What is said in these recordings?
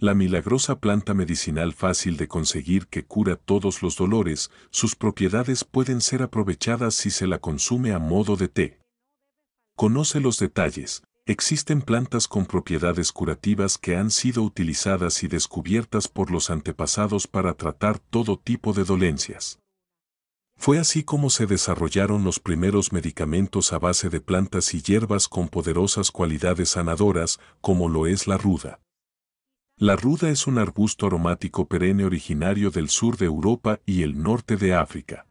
la milagrosa planta medicinal fácil de conseguir que cura todos los dolores, sus propiedades pueden ser aprovechadas si se la consume a modo de té. Conoce los detalles. Existen plantas con propiedades curativas que han sido utilizadas y descubiertas por los antepasados para tratar todo tipo de dolencias. Fue así como se desarrollaron los primeros medicamentos a base de plantas y hierbas con poderosas cualidades sanadoras, como lo es la ruda. La ruda es un arbusto aromático perenne originario del sur de Europa y el norte de África.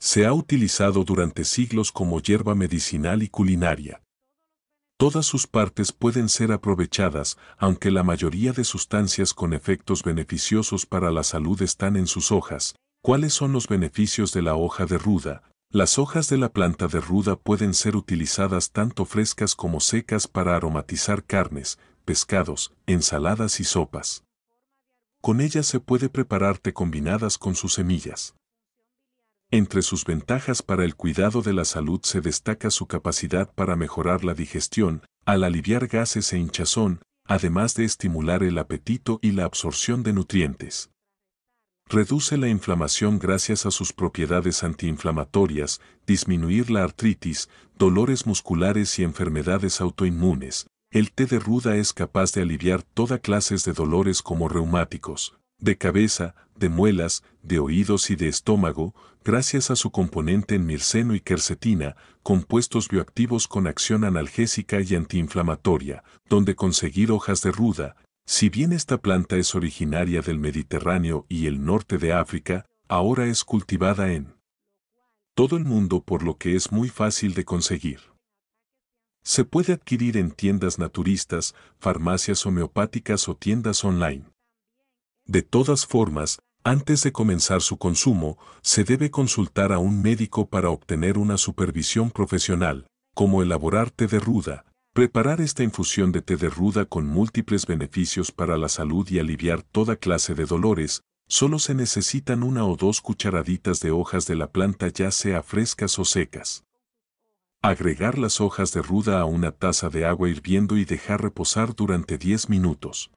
Se ha utilizado durante siglos como hierba medicinal y culinaria. Todas sus partes pueden ser aprovechadas, aunque la mayoría de sustancias con efectos beneficiosos para la salud están en sus hojas. ¿Cuáles son los beneficios de la hoja de ruda? Las hojas de la planta de ruda pueden ser utilizadas tanto frescas como secas para aromatizar carnes, pescados, ensaladas y sopas. Con ellas se puede prepararte combinadas con sus semillas. Entre sus ventajas para el cuidado de la salud se destaca su capacidad para mejorar la digestión, al aliviar gases e hinchazón, además de estimular el apetito y la absorción de nutrientes. Reduce la inflamación gracias a sus propiedades antiinflamatorias, disminuir la artritis, dolores musculares y enfermedades autoinmunes, el té de ruda es capaz de aliviar toda clases de dolores como reumáticos, de cabeza, de muelas, de oídos y de estómago, gracias a su componente en mirceno y quercetina, compuestos bioactivos con acción analgésica y antiinflamatoria, donde conseguir hojas de ruda, si bien esta planta es originaria del Mediterráneo y el norte de África, ahora es cultivada en todo el mundo por lo que es muy fácil de conseguir. Se puede adquirir en tiendas naturistas, farmacias homeopáticas o tiendas online. De todas formas, antes de comenzar su consumo, se debe consultar a un médico para obtener una supervisión profesional, como elaborar té de ruda. Preparar esta infusión de té de ruda con múltiples beneficios para la salud y aliviar toda clase de dolores, solo se necesitan una o dos cucharaditas de hojas de la planta ya sea frescas o secas. Agregar las hojas de ruda a una taza de agua hirviendo y dejar reposar durante 10 minutos.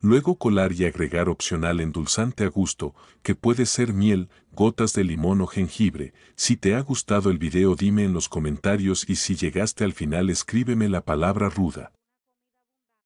Luego colar y agregar opcional endulzante a gusto, que puede ser miel, gotas de limón o jengibre. Si te ha gustado el video dime en los comentarios y si llegaste al final escríbeme la palabra ruda.